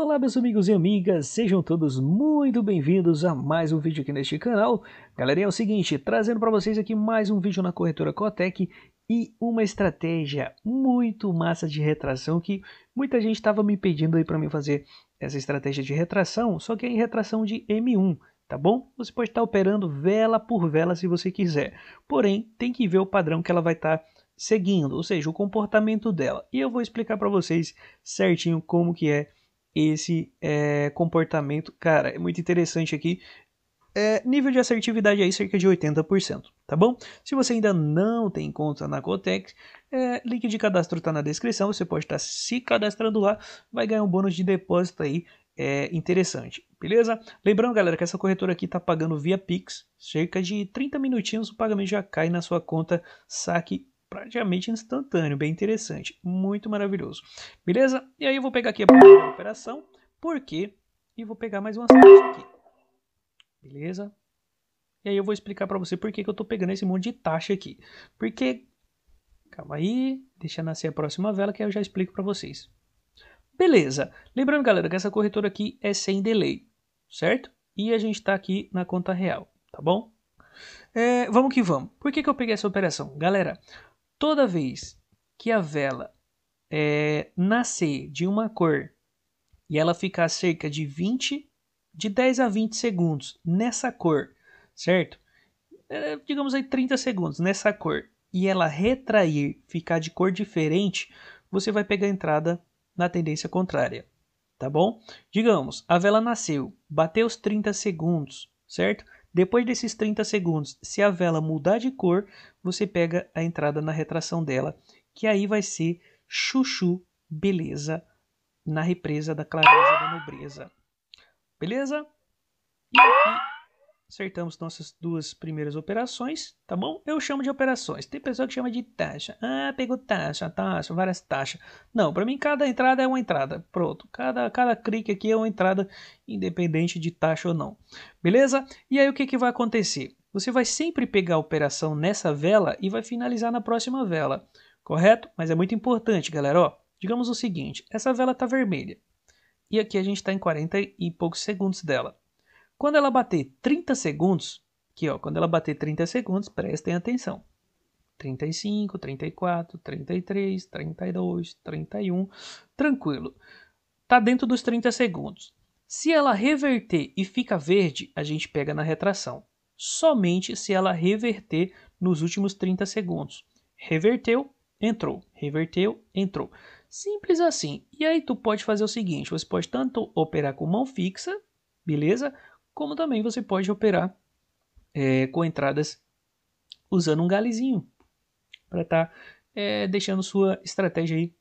Olá meus amigos e amigas, sejam todos muito bem-vindos a mais um vídeo aqui neste canal. Galerinha, é o seguinte, trazendo para vocês aqui mais um vídeo na corretora Cotec e uma estratégia muito massa de retração que muita gente estava me pedindo aí para mim fazer essa estratégia de retração, só que é em retração de M1, tá bom? Você pode estar tá operando vela por vela se você quiser, porém tem que ver o padrão que ela vai estar tá seguindo, ou seja, o comportamento dela. E eu vou explicar para vocês certinho como que é esse é, comportamento. Cara, é muito interessante aqui. É, nível de assertividade aí cerca de 80%, tá bom? Se você ainda não tem conta na Cotex, é, link de cadastro está na descrição, você pode estar tá se cadastrando lá, vai ganhar um bônus de depósito aí é, interessante, beleza? Lembrando, galera, que essa corretora aqui está pagando via Pix, cerca de 30 minutinhos o pagamento já cai na sua conta saque praticamente instantâneo, bem interessante, muito maravilhoso. Beleza? E aí eu vou pegar aqui a primeira operação, por quê? E vou pegar mais uma aqui. Beleza? E aí eu vou explicar para você por que, que eu estou pegando esse monte de taxa aqui. Porque, calma aí, deixa nascer a próxima vela que eu já explico para vocês. Beleza, lembrando galera que essa corretora aqui é sem delay, certo? E a gente está aqui na conta real, tá bom? É, vamos que vamos. Por que, que eu peguei essa operação? Galera, toda vez que a vela é, nascer de uma cor e ela ficar cerca de 20, de 10 a 20 segundos nessa cor, certo? É, digamos aí 30 segundos nessa cor e ela retrair, ficar de cor diferente, você vai pegar a entrada na tendência contrária, tá bom? Digamos, a vela nasceu, bateu os 30 segundos, certo? Depois desses 30 segundos, se a vela mudar de cor, você pega a entrada na retração dela, que aí vai ser chuchu beleza na represa da clareza da nobreza. Beleza? E aqui acertamos nossas duas primeiras operações, tá bom? Eu chamo de operações. Tem pessoa que chama de taxa. Ah, pegou taxa, taxa, várias taxas. Não, para mim cada entrada é uma entrada. Pronto. Cada cada clique aqui é uma entrada independente de taxa ou não. Beleza? E aí o que que vai acontecer? você vai sempre pegar a operação nessa vela e vai finalizar na próxima vela, correto? Mas é muito importante, galera, ó, digamos o seguinte, essa vela está vermelha, e aqui a gente está em 40 e poucos segundos dela. Quando ela bater 30 segundos, aqui ó, quando ela bater 30 segundos, prestem atenção, 35, 34, 33, 32, 31, tranquilo. Tá dentro dos 30 segundos. Se ela reverter e fica verde, a gente pega na retração somente se ela reverter nos últimos 30 segundos. Reverteu, entrou. Reverteu, entrou. Simples assim. E aí tu pode fazer o seguinte, você pode tanto operar com mão fixa, beleza? Como também você pode operar é, com entradas usando um galizinho para estar tá, é, deixando sua estratégia aí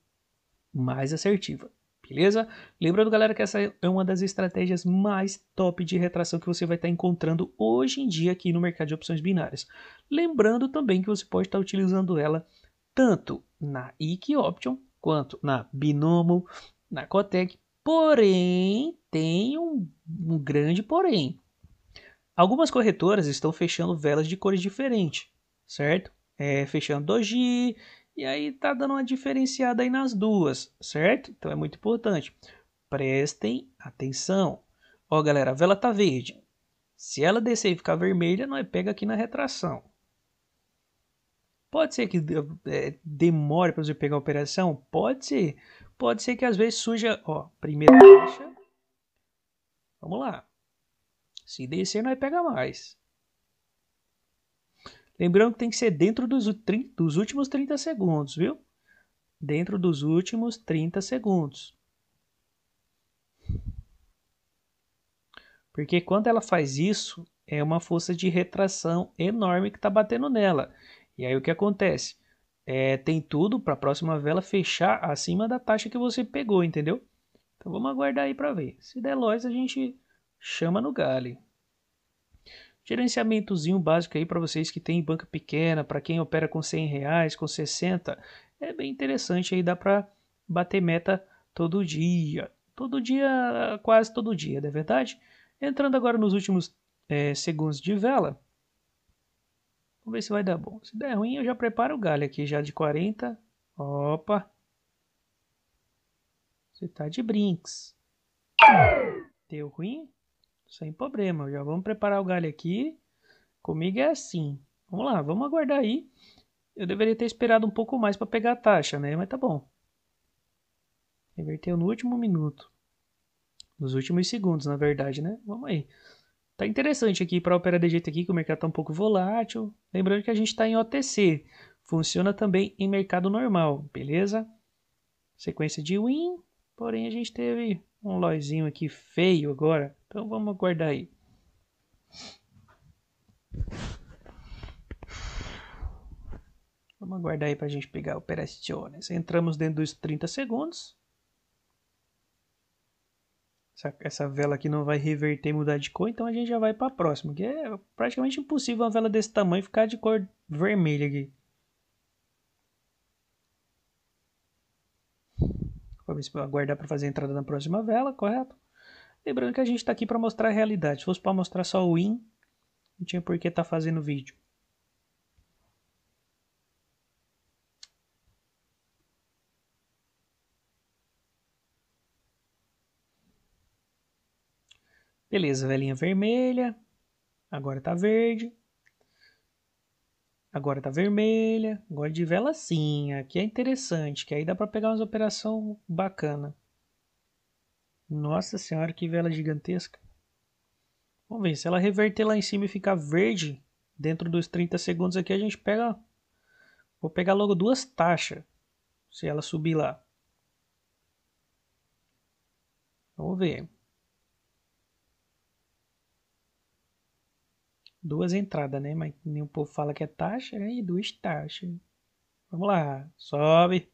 mais assertiva. Beleza? Lembrando, galera, que essa é uma das estratégias mais top de retração que você vai estar encontrando hoje em dia aqui no mercado de opções binárias. Lembrando também que você pode estar utilizando ela tanto na IQ Option quanto na Binomo, na Cotec. Porém, tem um, um grande porém. Algumas corretoras estão fechando velas de cores diferentes, certo? É, fechando doji, e aí tá dando uma diferenciada aí nas duas, certo? Então é muito importante. Prestem atenção. Ó, galera, a vela tá verde. Se ela descer e ficar vermelha, nós pega aqui na retração. Pode ser que é, demore para você pegar a operação? Pode ser. Pode ser que às vezes suja, ó, primeira taxa. Vamos lá. Se descer, nós pega mais. Lembrando que tem que ser dentro dos, dos últimos 30 segundos, viu? Dentro dos últimos 30 segundos. Porque quando ela faz isso, é uma força de retração enorme que está batendo nela. E aí o que acontece? É, tem tudo para a próxima vela fechar acima da taxa que você pegou, entendeu? Então vamos aguardar aí para ver. Se der loja, a gente chama no galho gerenciamentozinho básico aí para vocês que tem banca pequena, para quem opera com 100 reais, com 60, é bem interessante aí, dá para bater meta todo dia, todo dia, quase todo dia, não é verdade? Entrando agora nos últimos é, segundos de vela, vamos ver se vai dar bom. Se der ruim, eu já preparo o galho aqui já de 40, opa, você tá de brinks. Deu ruim? Sem problema. Já vamos preparar o galho aqui. Comigo é assim. Vamos lá, vamos aguardar aí. Eu deveria ter esperado um pouco mais para pegar a taxa, né? Mas tá bom. Reverteu no último minuto. Nos últimos segundos, na verdade, né? Vamos aí. Tá interessante aqui para operar de jeito aqui que o mercado tá um pouco volátil. Lembrando que a gente está em OTC. Funciona também em mercado normal, beleza? Sequência de win, porém a gente teve um loizinho aqui feio agora. Então vamos aguardar aí. Vamos aguardar aí para a gente pegar operações. Entramos dentro dos 30 segundos. Essa, essa, vela aqui não vai reverter e mudar de cor, então a gente já vai para a próxima. Que é praticamente impossível uma vela desse tamanho ficar de cor vermelha aqui. Vamos aguardar para fazer a entrada na próxima vela, correto? Lembrando que a gente está aqui para mostrar a realidade. Se fosse para mostrar só o win, não tinha por que estar tá fazendo vídeo. Beleza, velhinha vermelha. Agora tá verde. Agora tá vermelha. Agora de vela sim. Aqui é interessante, que aí dá para pegar umas operação bacana. Nossa senhora, que vela gigantesca. Vamos ver, se ela reverter lá em cima e ficar verde, dentro dos 30 segundos aqui a gente pega... Vou pegar logo duas taxas, se ela subir lá. Vamos ver. duas entradas, né? Mas nem o povo fala que é taxa né? e duas taxas. Vamos lá, sobe.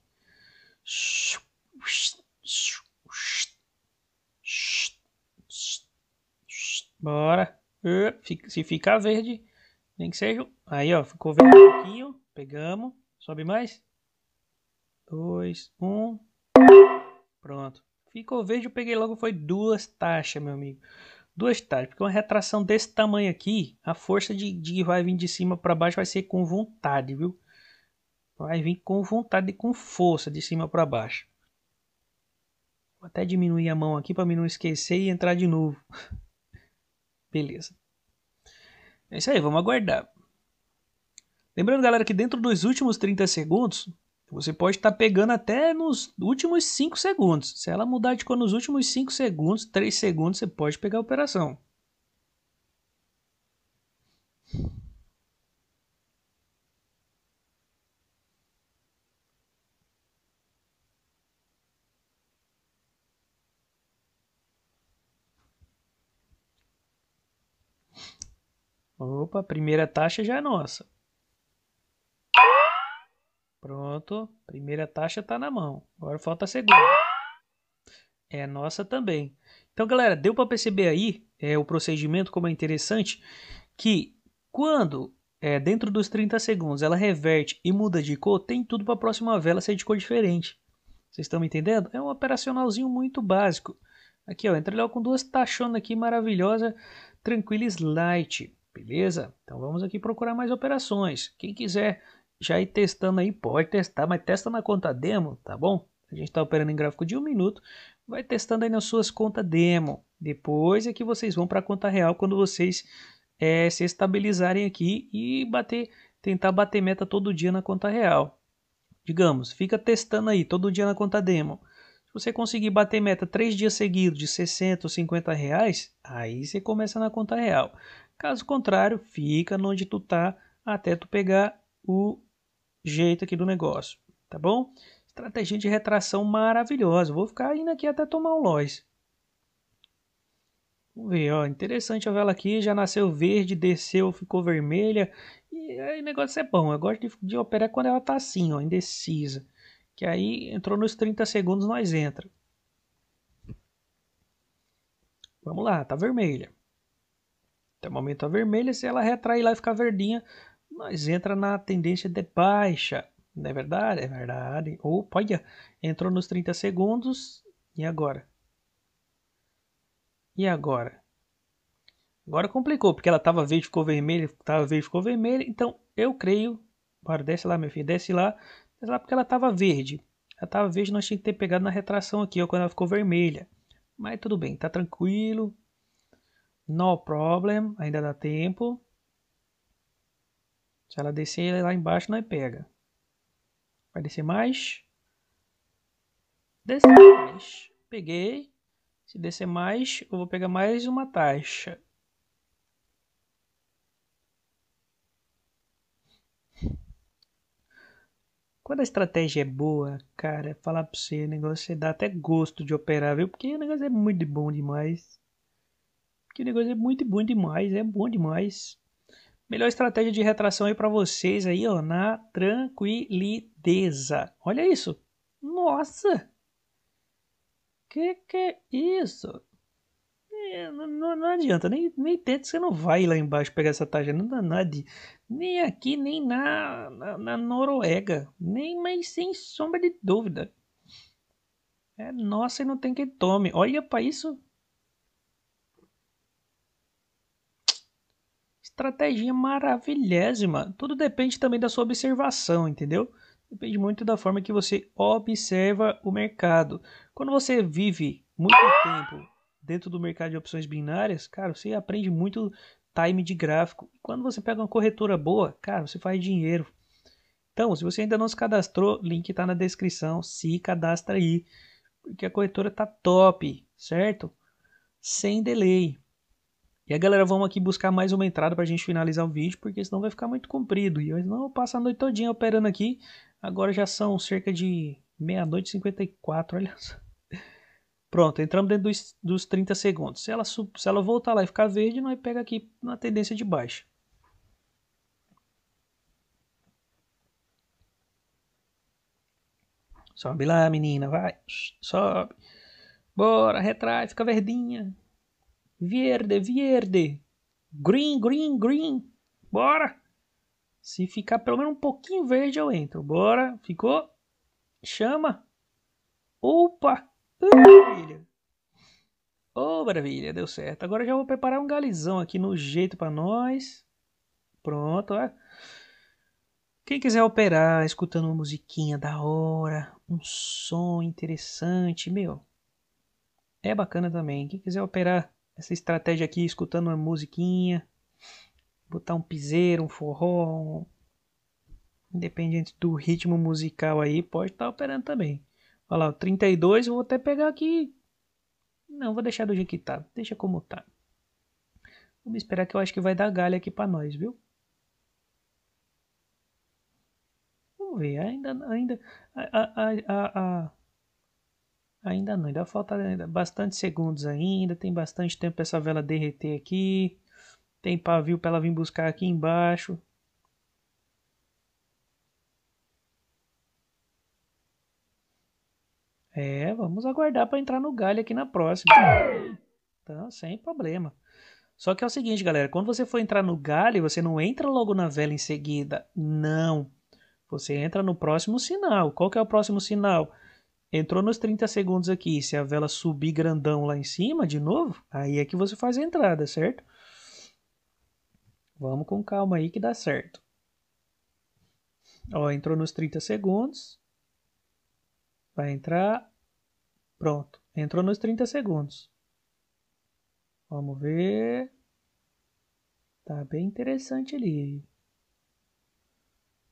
Bora. Se ficar verde, nem que seja. Aí, ó, ficou verde um pouquinho. Pegamos. Sobe mais. Dois, um. Pronto. Ficou verde, eu peguei logo. Foi duas taxas, meu amigo. Duas tarefas, porque uma retração desse tamanho aqui, a força de, de vai vir de cima para baixo vai ser com vontade, viu? Vai vir com vontade e com força de cima para baixo. Vou até diminuir a mão aqui para mim não esquecer e entrar de novo. Beleza. É isso aí, vamos aguardar. Lembrando, galera, que dentro dos últimos 30 segundos você pode estar tá pegando até nos últimos 5 segundos. Se ela mudar de cor nos últimos 5 segundos, 3 segundos, você pode pegar a operação. Opa, a primeira taxa já é nossa. Pronto. Primeira taxa está na mão. Agora falta a segunda. É a nossa também. Então, galera, deu para perceber aí é, o procedimento como é interessante que quando é, dentro dos 30 segundos ela reverte e muda de cor, tem tudo para a próxima vela ser de cor diferente. Vocês estão me entendendo? É um operacionalzinho muito básico. Aqui, ó, entra com duas taxas aqui maravilhosa, e light, beleza? Então vamos aqui procurar mais operações. Quem quiser já ir testando aí, pode testar, mas testa na conta demo, tá bom? A gente está operando em gráfico de um minuto, vai testando aí nas suas contas demo. Depois é que vocês vão para a conta real quando vocês é, se estabilizarem aqui e bater, tentar bater meta todo dia na conta real. Digamos, fica testando aí todo dia na conta demo. Se você conseguir bater meta três dias seguidos de 60 ou 50 reais, aí você começa na conta real. Caso contrário, fica onde tu tá até tu pegar o jeito aqui do negócio, tá bom? Estratégia de retração maravilhosa. Vou ficar indo aqui até tomar um lois. Vamos ver, ó, interessante a vela aqui, já nasceu verde, desceu, ficou vermelha. E aí o negócio é bom, eu gosto de, de operar quando ela tá assim, ó, indecisa. Que aí entrou nos 30 segundos, nós entra. Vamos lá, tá vermelha. Até o momento tá vermelha, se ela retrair lá e ficar verdinha, nós entra na tendência de baixa. Não é verdade? É verdade. Opa, olha, entrou nos 30 segundos. E agora? E agora? Agora complicou, porque ela estava verde, ficou vermelha, estava verde, ficou vermelha. Então, eu creio... Bora, desce lá, meu filho, desce lá. Desce lá porque ela estava verde. Ela estava verde, nós tínhamos que ter pegado na retração aqui, ó, quando ela ficou vermelha. Mas tudo bem, tá tranquilo. No problem, ainda dá tempo. Se ela descer lá embaixo, nós pega. Vai descer mais. Descer mais. Peguei. Se descer mais, eu vou pegar mais uma taxa. Quando a estratégia é boa, cara, é falar pra você, o negócio é dá até gosto de operar, viu? Porque o negócio é muito bom demais. Porque o negócio é muito bom demais, é bom demais. Melhor estratégia de retração aí para vocês aí, ó, na tranquilideza. Olha isso. Nossa! Que que é isso? É, não, não, adianta, nem, nem tenta, você não vai lá embaixo pegar essa taxa, não dá nada. Nem aqui, nem na, na, na Noruega, nem mais sem sombra de dúvida. É nossa e não tem que tome. Olha para isso. estratégia maravilhésima. Tudo depende também da sua observação, entendeu? Depende muito da forma que você observa o mercado. Quando você vive muito tempo dentro do mercado de opções binárias, cara, você aprende muito time de gráfico. quando você pega uma corretora boa, cara, você faz dinheiro. Então, se você ainda não se cadastrou, link está na descrição, se cadastra aí, porque a corretora tá top, certo? Sem delay. E aí, galera, vamos aqui buscar mais uma entrada pra gente finalizar o vídeo, porque senão vai ficar muito comprido. E eu não passo a noite todinha operando aqui. Agora já são cerca de meia-noite e 54, olha só. Pronto, entramos dentro dos, dos 30 segundos. Se ela, se ela voltar lá e ficar verde, nós pega aqui na tendência de baixa. Sobe lá, menina, vai. Sobe. Bora, retrai, fica verdinha. Verde, verde! Green, green, green! Bora! Se ficar pelo menos um pouquinho verde, eu entro. Bora! Ficou? Chama! Opa! maravilha! Oh, maravilha! Deu certo. Agora já vou preparar um galizão aqui no jeito para nós. Pronto, ó. Quem quiser operar escutando uma musiquinha da hora, um som interessante, meu, é bacana também. Quem quiser operar essa estratégia aqui, escutando uma musiquinha, botar um piseiro, um forró, um... independente do ritmo musical aí, pode estar tá operando também. Olha lá, 32, eu vou até pegar aqui. Não, vou deixar do jeito que tá, deixa como tá. Vamos esperar que eu acho que vai dar galha aqui para nós, viu? Vamos ver, ainda, ainda, a, a, a, a Ainda não, ainda falta ainda bastante segundos ainda, tem bastante tempo para essa vela derreter aqui. Tem pavio para ela vir buscar aqui embaixo. É, vamos aguardar para entrar no galho aqui na próxima. Então, sem problema. Só que é o seguinte, galera, quando você for entrar no galho, você não entra logo na vela em seguida. Não. Você entra no próximo sinal. Qual que é o próximo sinal? Entrou nos 30 segundos aqui, se a vela subir grandão lá em cima de novo, aí é que você faz a entrada, certo? Vamos com calma aí que dá certo. Ó, entrou nos 30 segundos. Vai entrar. Pronto, entrou nos 30 segundos. Vamos ver. Tá bem interessante ali.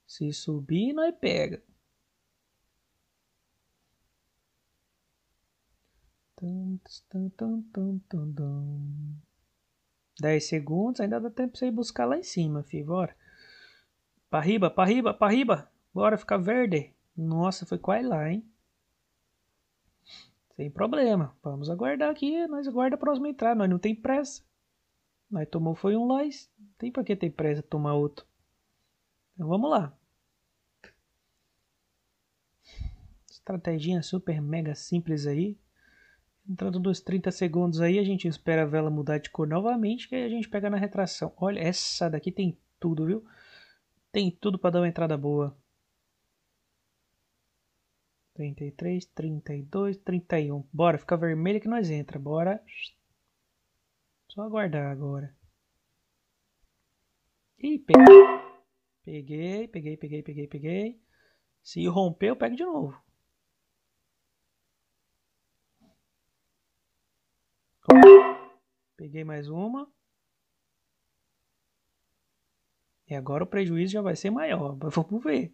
Se subir, nós pega. 10 segundos, ainda dá tempo pra você ir buscar lá em cima, filho. Bora. Parriba, parriba, parriba. Bora ficar verde. Nossa, foi quase lá, hein? Sem problema. Vamos aguardar aqui. Nós aguarda a próxima entrada. Nós não tem pressa. Nós tomou foi um lá. Não tem pra que ter pressa tomar outro. Então vamos lá. Estratégia super mega simples aí. Entrando nos 30 segundos aí, a gente espera a vela mudar de cor novamente e aí a gente pega na retração. Olha, essa daqui tem tudo, viu? Tem tudo para dar uma entrada boa. 33, 32, 31. Bora, fica vermelho que nós entra. Bora. Só aguardar agora. Ih, peguei. Peguei, peguei, peguei, peguei, peguei. Se romper, eu pego de novo. Peguei mais uma. E agora o prejuízo já vai ser maior. vamos ver.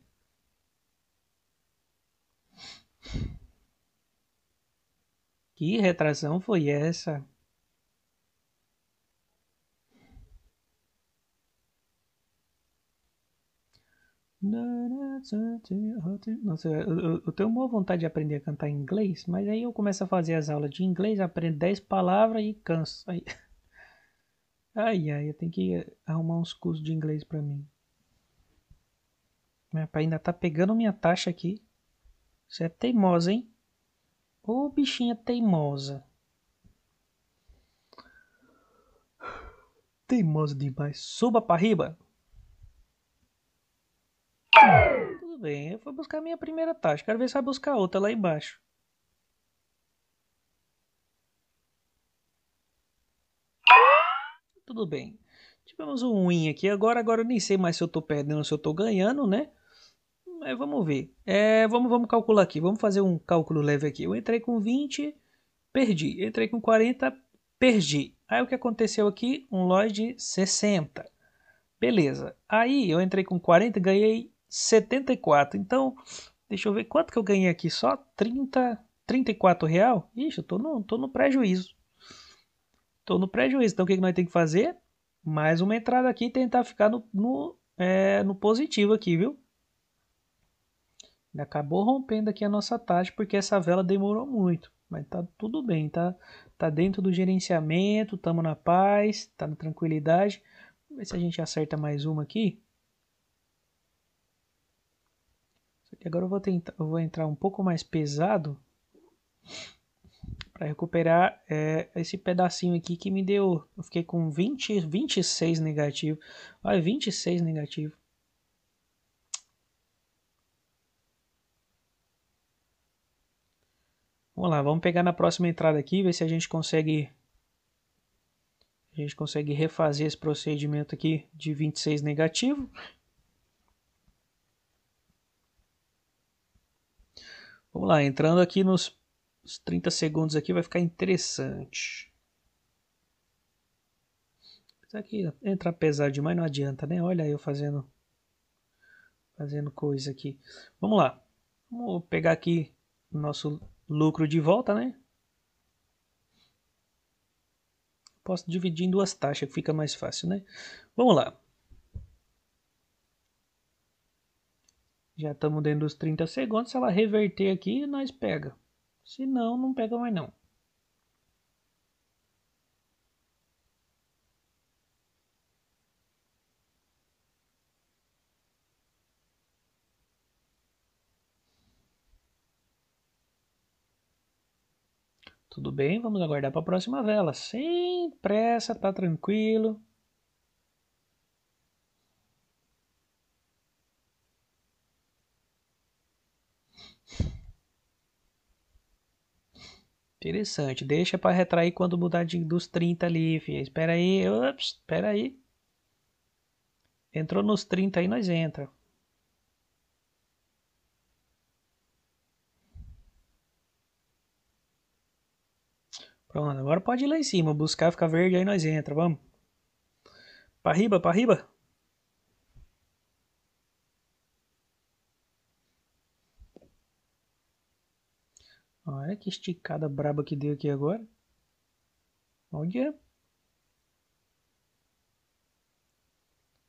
Que retração foi essa? Nossa, eu, tenho uma vontade de aprender a cantar inglês, mas aí eu começo a fazer as aulas de inglês, aprendo 10 palavras e canso. Aí... Ai, ai, eu tenho que arrumar uns cursos de inglês pra mim. Minha pai ainda tá pegando minha taxa aqui. Você é teimosa, hein? Ô bichinha teimosa. Teimosa demais. Suba pra riba. Eu fui buscar minha primeira taxa. Quero ver se vai buscar outra lá embaixo. Tudo bem. Tivemos um win aqui agora. Agora eu nem sei mais se eu tô perdendo ou se eu tô ganhando, né? Mas vamos ver. É, vamos, vamos calcular aqui. Vamos fazer um cálculo leve aqui. Eu entrei com 20, perdi. Entrei com 40, perdi. Aí o que aconteceu aqui? Um loss de 60. Beleza. Aí eu entrei com 40, ganhei 74. Então, deixa eu ver quanto que eu ganhei aqui só 30, 34 real. Ixi, eu tô no, tô no prejuízo. Tô no prejuízo. Então o que, que nós temos que fazer? Mais uma entrada aqui e tentar ficar no, no, é, no positivo aqui, viu? Acabou rompendo aqui a nossa taxa porque essa vela demorou muito. Mas tá tudo bem, tá? Tá dentro do gerenciamento, tamo na paz, tá na tranquilidade. Vamos ver se a gente acerta mais uma aqui. E agora eu vou, tentar, eu vou entrar um pouco mais pesado para recuperar é, esse pedacinho aqui que me deu. Eu fiquei com 20, 26 negativo. Olha, 26 negativo. Vamos lá, vamos pegar na próxima entrada aqui, ver se a gente consegue a gente consegue refazer esse procedimento aqui de 26 negativo Vamos lá, entrando aqui nos 30 segundos aqui vai ficar interessante. Isso aqui entra pesado demais, não adianta, né? Olha eu fazendo fazendo coisa aqui. Vamos lá. Vamos pegar aqui nosso lucro de volta, né? Posso dividir em duas taxas, que fica mais fácil, né? Vamos lá. Já estamos dentro dos 30 segundos. Se ela reverter aqui, nós pega. Se não, não pega mais não. Tudo bem, vamos aguardar para a próxima vela. Sem pressa, tá tranquilo. Interessante. Deixa para retrair quando mudar de, dos 30 ali, filha. Espera aí. Ups, espera aí. Entrou nos 30 aí, nós entra. Pronto, agora pode ir lá em cima, buscar, ficar verde, aí nós entra, vamos. Para riba, para riba. Olha que esticada braba que deu aqui agora. Olha.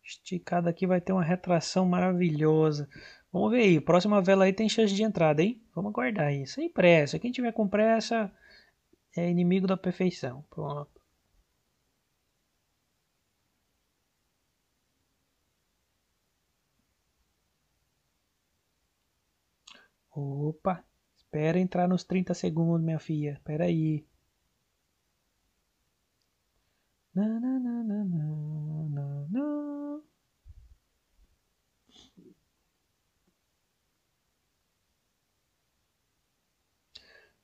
Esticada aqui vai ter uma retração maravilhosa. Vamos ver aí. Próxima vela aí tem chance de entrada, hein? Vamos aguardar aí. Sem pressa. Quem tiver com pressa é inimigo da perfeição. Pronto. Opa, Espera entrar nos 30 segundos, minha filha. Pera aí. Na, na, na, na, na, na.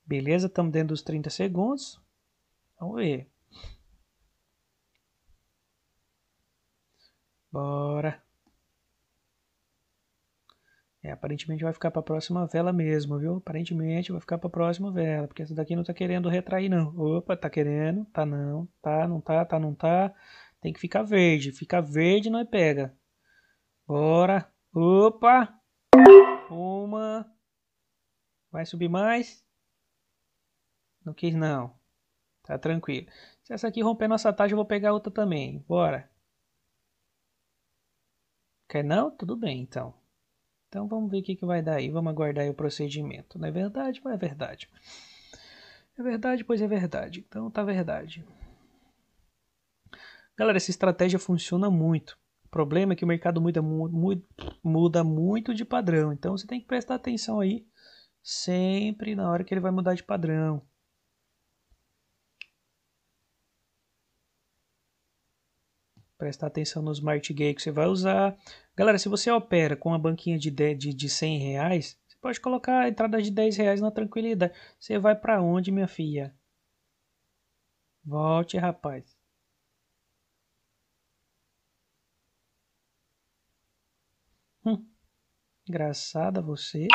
Beleza, estamos dentro dos 30 segundos. Vamos ver. Bora. É, aparentemente vai ficar para a próxima vela mesmo, viu? Aparentemente vai ficar para a próxima vela, porque essa daqui não está querendo retrair não. Opa, tá querendo, tá não, tá, não tá, tá, não tá. Tem que ficar verde, fica verde não é pega. Bora. Opa. Uma. Vai subir mais? Não quis não. Tá tranquilo. Se essa aqui romper nossa taxa, eu vou pegar outra também. Bora. Quer não? Tudo bem, então. Então vamos ver o que, que vai dar aí, vamos aguardar o procedimento. Não é verdade? Mas é verdade. É verdade, pois é verdade. Então tá verdade. Galera, essa estratégia funciona muito. O problema é que o mercado muda, muda, muda muito de padrão. Então você tem que prestar atenção aí sempre na hora que ele vai mudar de padrão. prestar atenção no smart gate que você vai usar. Galera, se você opera com uma banquinha de, de, de 100 reais, você pode colocar a entrada de 10 reais na tranquilidade. Você vai para onde, minha filha? Volte, rapaz. Hum, engraçada você.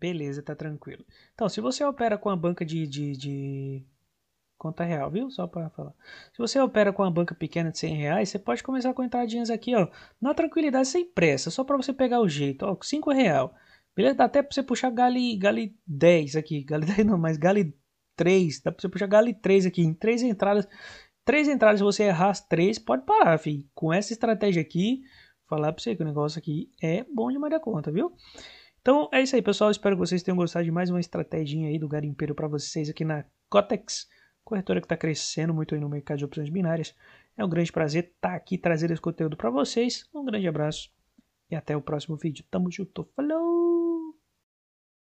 Beleza, tá tranquilo. Então, se você opera com a banca de, de, de Conta real, viu? Só para falar. Se você opera com uma banca pequena de 100 reais, você pode começar com entradinhas aqui, ó. Na tranquilidade, sem pressa, só para você pegar o jeito, ó. 5 real. Beleza? Dá até para você puxar gale, gale 10 aqui. Gale 10 não, mas gale 3. Dá para você puxar gale 3 aqui. Em três entradas. Três entradas, se você errar as três, pode parar, filho. Com essa estratégia aqui, falar para você que o negócio aqui é bom demais da conta, viu? Então é isso aí, pessoal. Espero que vocês tenham gostado de mais uma estratégia aí do garimpeiro para vocês aqui na Cotex corretora que está crescendo muito aí no mercado de opções binárias. É um grande prazer estar tá aqui trazer esse conteúdo para vocês. Um grande abraço e até o próximo vídeo. Tamo junto, falou!